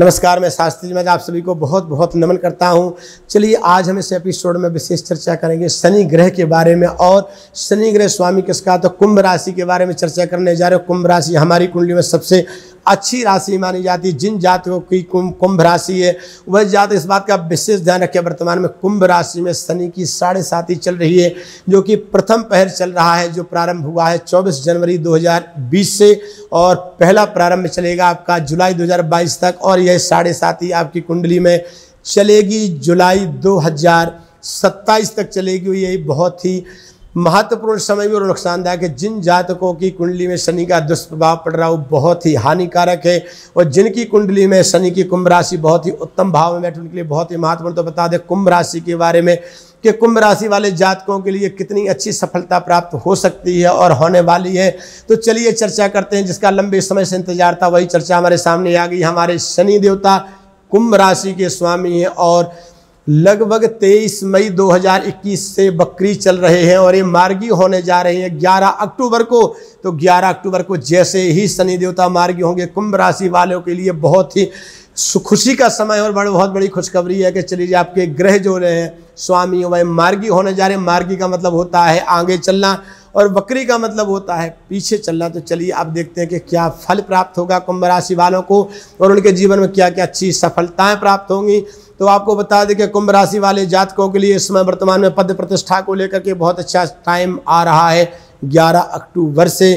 नमस्कार मैं शास्त्री मैं आप सभी को बहुत बहुत नमन करता हूं चलिए आज हम इस एपिसोड में विशेष चर्चा करेंगे शनि ग्रह के बारे में और शनि ग्रह स्वामी किसका तो कुंभ राशि के बारे में चर्चा करने जा रहे हो कुंभ राशि हमारी कुंडली में सबसे अच्छी राशि मानी जाती है जिन जातकों की कुंभ कुंभ राशि है वह जात इस बात का विशेष ध्यान रखें वर्तमान में कुंभ राशि में शनि की साढ़े साथी चल रही है जो कि प्रथम पहर चल रहा है जो प्रारंभ हुआ है 24 जनवरी 2020 से और पहला प्रारंभ चलेगा आपका जुलाई 2022 तक और यह साढ़े साथी आपकी कुंडली में चलेगी जुलाई दो तक चलेगी यही बहुत ही महत्वपूर्ण समय भी और नुकसानदायक है जिन जातकों की कुंडली में शनि का दुष्प्रभाव पड़ रहा है वो बहुत ही हानिकारक है और जिनकी कुंडली में शनि की कुंभ राशि बहुत ही उत्तम भाव में बैठे उनके लिए बहुत ही महत्वपूर्ण तो बता दें कुंभ राशि के बारे में कि कुंभ राशि वाले जातकों के लिए कितनी अच्छी सफलता प्राप्त हो सकती है और होने वाली है तो चलिए चर्चा करते हैं जिसका लंबे समय से इंतजार था वही चर्चा हमारे सामने आ गई हमारे शनि देवता कुंभ राशि के स्वामी हैं और लगभग 23 मई 2021 से बकरी चल रहे हैं और ये मार्गी होने जा रहे हैं 11 अक्टूबर को तो 11 अक्टूबर को जैसे ही शनि देवता मार्गी होंगे कुंभ राशि वालों के लिए बहुत ही खुशी का समय और बड़ी बहुत बड़ी खुशखबरी है कि चलिए आपके ग्रह जो रहे हैं स्वामी वह मार्गी होने जा रहे हैं मार्गी का मतलब होता है आगे चलना और बकरी का मतलब होता है पीछे चलना तो चलिए आप देखते हैं कि क्या फल प्राप्त होगा कुंभ राशि वालों को और उनके जीवन में क्या क्या अच्छी सफलताएं प्राप्त होंगी तो आपको बता दें कि कुंभ राशि वाले जातकों के लिए इस समय वर्तमान में पद प्रतिष्ठा को लेकर के बहुत अच्छा टाइम आ रहा है 11 अक्टूबर से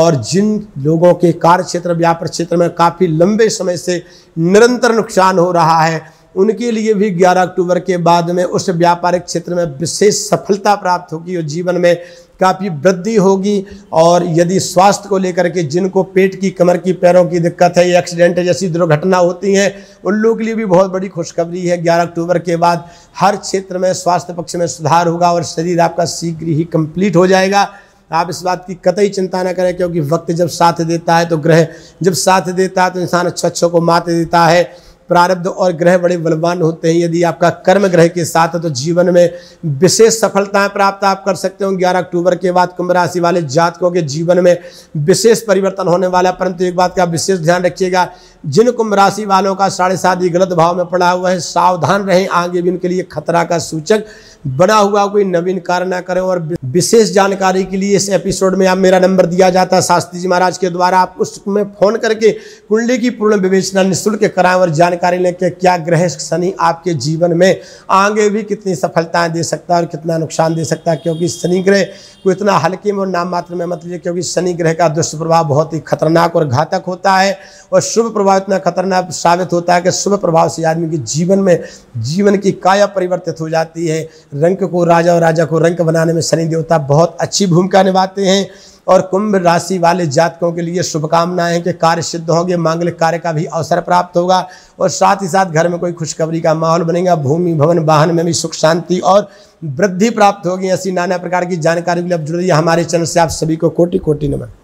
और जिन लोगों के कार्य क्षेत्र व्यापार क्षेत्र में काफ़ी लंबे समय से निरंतर नुकसान हो रहा है उनके लिए भी 11 अक्टूबर के बाद में उस व्यापारिक क्षेत्र में विशेष सफलता प्राप्त होगी और जीवन में काफ़ी वृद्धि होगी और यदि स्वास्थ्य को लेकर के जिनको पेट की कमर की पैरों की दिक्कत है या एक्सीडेंट जैसी दुर्घटना होती है उन लोगों के लिए भी बहुत बड़ी खुशखबरी है 11 अक्टूबर के बाद हर क्षेत्र में स्वास्थ्य पक्ष में सुधार होगा और शरीर आपका शीघ्र ही कंप्लीट हो जाएगा आप इस बात की कतई चिंता ना करें क्योंकि वक्त जब साथ देता है तो ग्रह जब साथ देता है तो इंसान अच्छो अच्छों को मात देता है प्रारब्ध और ग्रह बड़े बलवान होते हैं यदि आपका कर्म ग्रह के साथ है तो जीवन में विशेष सफलताएं प्राप्त आप कर सकते हो ग्यारह अक्टूबर के बाद कुंभ राशि वाले जातकों के जीवन में विशेष परिवर्तन होने वाला परंतु एक बात का विशेष ध्यान रखिएगा जिन कुंभ राशि वालों का साढ़े सात गलत भाव में पड़ा हुआ है सावधान रहें आगे भी उनके लिए खतरा का सूचक बड़ा हुआ कोई नवीन कार्य ना करें और विशेष जानकारी के लिए इस एपिसोड में आप मेरा नंबर दिया जाता है शास्त्री जी महाराज के द्वारा आप उसमें फ़ोन करके कुंडली की पूर्ण विवेचना निःशुल्क कराएं और जानकारी लें कि क्या ग्रह शनि आपके जीवन में आगे भी कितनी सफलताएं दे सकता है और कितना नुकसान दे सकता है क्योंकि शनि ग्रह को इतना हल्के में और नाम मात्र में मत लीजिए क्योंकि शनि ग्रह का दुष्प्रभाव बहुत ही खतरनाक और घातक होता है और शुभ प्रभाव इतना खतरनाक साबित होता है कि शुभ प्रभाव से आदमी के जीवन में जीवन की काया परिवर्तित हो जाती है रंक को राजा और राजा को रंक बनाने में शनि देवता बहुत अच्छी भूमिका निभाते हैं और कुंभ राशि वाले जातकों के लिए शुभकामनाएं हैं कि कार्य सिद्ध होंगे मांगलिक कार्य का भी अवसर प्राप्त होगा और साथ ही साथ घर में कोई खुशखबरी का माहौल बनेगा भूमि भवन वाहन में भी सुख शांति और वृद्धि प्राप्त होगी ऐसी नाना प्रकार की जानकारी भी अब जुड़ रही है हमारे चैनल से आप सभी को कोटि कोटि नमन